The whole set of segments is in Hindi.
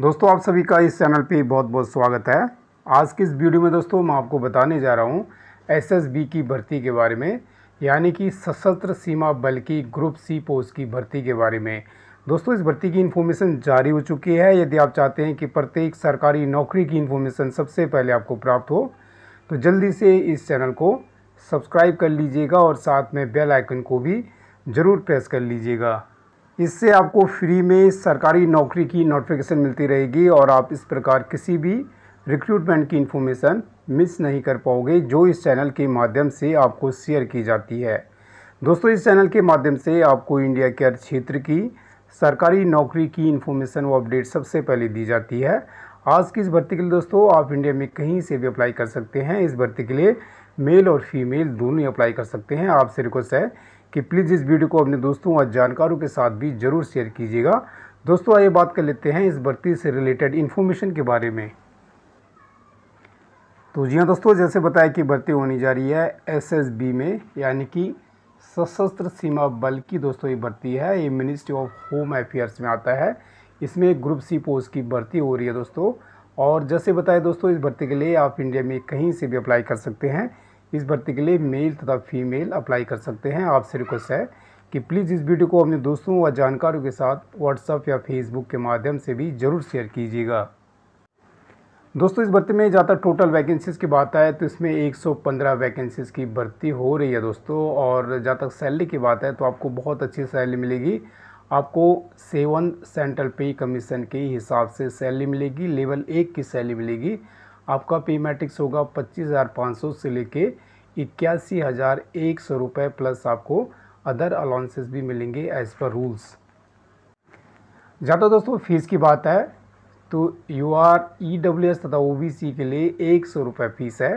दोस्तों आप सभी का इस चैनल पे बहुत बहुत स्वागत है आज की इस वीडियो में दोस्तों मैं आपको बताने जा रहा हूँ एसएसबी की भर्ती के बारे में यानी कि सशस्त्र सीमा बल की ग्रुप सी पोस्ट की भर्ती के बारे में दोस्तों इस भर्ती की इन्फॉर्मेशन जारी हो चुकी है यदि आप चाहते हैं कि प्रत्येक सरकारी नौकरी की इन्फॉर्मेशन सबसे पहले आपको प्राप्त हो तो जल्दी से इस चैनल को सब्सक्राइब कर लीजिएगा और साथ में बेल आइकन को भी ज़रूर प्रेस कर लीजिएगा इससे आपको फ्री में सरकारी नौकरी की नोटिफिकेशन मिलती रहेगी और आप इस प्रकार किसी भी रिक्रूटमेंट की इन्फॉर्मेशन मिस नहीं कर पाओगे जो इस चैनल के माध्यम से आपको शेयर की जाती है दोस्तों इस चैनल के माध्यम से आपको इंडिया के हर क्षेत्र की सरकारी नौकरी की इन्फॉर्मेशन व अपडेट सबसे पहले दी जाती है आज की इस भर्ती के लिए दोस्तों आप इंडिया में कहीं से भी अप्लाई कर सकते हैं इस भर्ती के लिए मेल और फीमेल दोनों ही अप्लाई कर सकते हैं आपसे रिक्वेस्ट है कि प्लीज़ इस वीडियो को अपने दोस्तों और जानकारों के साथ भी ज़रूर शेयर कीजिएगा दोस्तों आइए बात कर लेते हैं इस भर्ती से रिलेटेड इन्फॉर्मेशन के बारे में तो जी हाँ दोस्तों जैसे बताया कि भर्ती होनी जा रही है एसएसबी में यानी कि सशस्त्र सीमा बल की दोस्तों ये भर्ती है ये मिनिस्ट्री ऑफ होम अफेयर्स में आता है इसमें ग्रुप सी पोस्ट की भर्ती हो रही है दोस्तों और जैसे बताया दोस्तों इस भर्ती के लिए आप इंडिया में कहीं से भी अप्लाई कर सकते हैं इस भर्ती के लिए मेल तथा फीमेल अप्लाई कर सकते हैं आपसे रिक्वेस्ट है कि प्लीज़ इस वीडियो को अपने दोस्तों व जानकारों के साथ व्हाट्सअप या फेसबुक के माध्यम से भी ज़रूर शेयर कीजिएगा दोस्तों इस भर्ती में जहाँ टोटल वैकेंसीज़ की बात आए तो इसमें 115 वैकेंसीज़ की भर्ती हो रही है दोस्तों और जहाँ तक सैलरी की बात है तो आपको बहुत अच्छी सैलरी मिलेगी आपको सेवन सेंट्रल पे कमीशन के हिसाब से सैलरी मिलेगी लेवल एक की सैलरी मिलेगी आपका पी मैट्रिक्स होगा पच्चीस हज़ार पाँच सौ से लेके इक्यासी हज़ार एक सौ रुपये प्लस आपको अदर अलाउंसेस भी मिलेंगे एज़ पर रूल्स ज़्यादा दोस्तों फीस की बात है तो U R E W S तथा ओ बी सी के लिए एक सौ रुपये फ़ीस है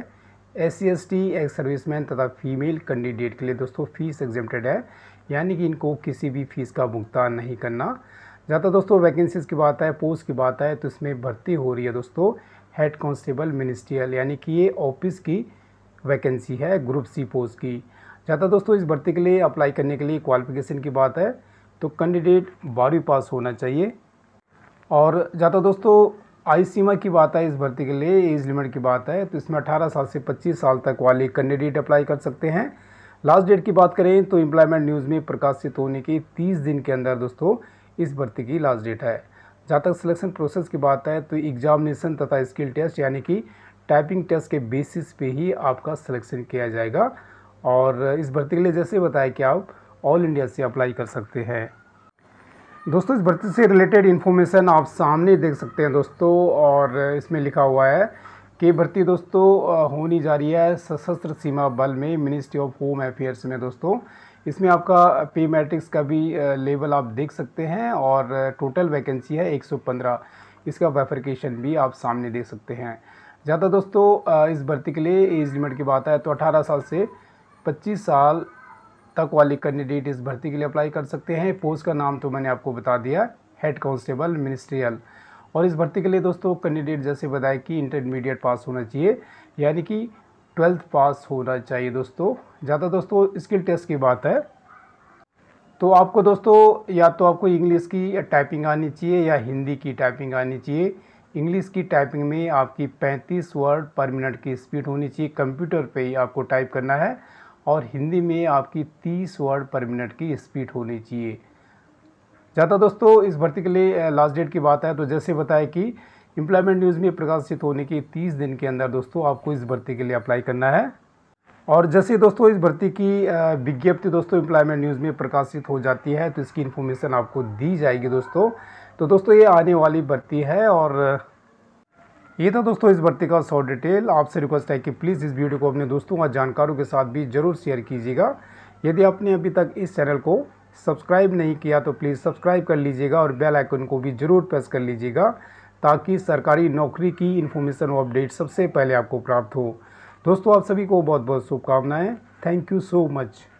S C S T ex serviceman तथा फीमेल कैंडिडेट के लिए दोस्तों फ़ीस एग्जेप्टेड है यानी कि इनको किसी भी फीस का भुगतान नहीं करना ज़्यादा तो दोस्तों वैकेंसीज़ की बात है पोस्ट की बात है तो इसमें भर्ती हो रही है दोस्तों हेड कांस्टेबल मिनिस्ट्रियल यानी कि ये ऑफिस की वैकेंसी है ग्रुप सी पोस्ट की ज़्यादा तो दोस्तों इस भर्ती के लिए अप्लाई करने के लिए क्वालिफिकेशन की बात है तो कैंडिडेट बारहवीं पास होना चाहिए और ज़्यादा तो दोस्तों आयु सीमा की बात है इस भर्ती के लिए एज लिमिट की बात है तो इसमें अठारह साल से पच्चीस साल तक वाले कैंडिडेट अप्लाई कर सकते हैं लास्ट डेट की बात करें तो एम्प्लॉयमेंट न्यूज़ में प्रकाशित होने के तीस दिन के अंदर दोस्तों इस भर्ती की लास्ट डेट है जहाँ तक सिलेक्शन प्रोसेस की बात है तो एग्जामिनेशन तथा स्किल टेस्ट यानी कि टाइपिंग टेस्ट के बेसिस पे ही आपका सिलेक्शन किया जाएगा और इस भर्ती के लिए जैसे बताया कि आप ऑल इंडिया से अप्लाई कर सकते हैं दोस्तों इस भर्ती से रिलेटेड इन्फॉर्मेशन आप सामने देख सकते हैं दोस्तों और इसमें लिखा हुआ है कि भर्ती दोस्तों होनी जा रही है सशस्त्र सीमा बल में मिनिस्ट्री ऑफ होम अफेयर्स में दोस्तों इसमें आपका पे मैट्रिक्स का भी लेवल आप देख सकते हैं और टोटल वैकेंसी है 115 इसका वेफरकेशन भी आप सामने देख सकते हैं ज़्यादा दोस्तों इस भर्ती के लिए एज लिमिट की बात है तो 18 साल से 25 साल तक वाले कैंडिडेट इस भर्ती के लिए अप्लाई कर सकते हैं पोस्ट का नाम तो मैंने आपको बता दिया हेड कॉन्स्टेबल मिनिस्ट्रियल और इस भर्ती के लिए दोस्तों कैंडिडेट जैसे बताए कि इंटरमीडिएट पास होना चाहिए यानी कि ट्वेल्थ पास होना चाहिए दोस्तों ज़्यादा दोस्तों स्किल टेस्ट की बात है तो आपको दोस्तों या तो आपको इंग्लिश की टाइपिंग आनी चाहिए या हिंदी की टाइपिंग आनी चाहिए इंग्लिश की टाइपिंग में आपकी 35 वर्ड पर मिनट की स्पीड होनी चाहिए कंप्यूटर पे ही आपको टाइप करना है और हिंदी में आपकी 30 वर्ड पर मिनट की स्पीड होनी चाहिए ज़्यादा दोस्तों इस भर्ती के लिए लास्ट डेट की बात है तो जैसे बताया कि एम्प्लॉयमेंट न्यूज़ में प्रकाशित होने के 30 दिन के अंदर दोस्तों आपको इस भर्ती के लिए अप्लाई करना है और जैसे दोस्तों इस भर्ती की विज्ञप्ति दोस्तों एम्प्लॉयमेंट न्यूज़ में प्रकाशित हो जाती है तो इसकी इन्फॉर्मेशन आपको दी जाएगी दोस्तों तो दोस्तों ये आने वाली भर्ती है और ये था दोस्तों इस भर्ती का शॉर्ट डिटेल आपसे रिक्वेस्ट है कि प्लीज़ इस वीडियो को अपने दोस्तों और जानकारों के साथ भी ज़रूर शेयर कीजिएगा यदि आपने अभी तक इस चैनल को सब्सक्राइब नहीं किया तो प्लीज़ सब्सक्राइब कर लीजिएगा और बेल आइकन को भी ज़रूर प्रेस कर लीजिएगा ताकि सरकारी नौकरी की इन्फॉर्मेशन और अपडेट सबसे पहले आपको प्राप्त हो दोस्तों आप सभी को बहुत बहुत शुभकामनाएँ थैंक यू सो मच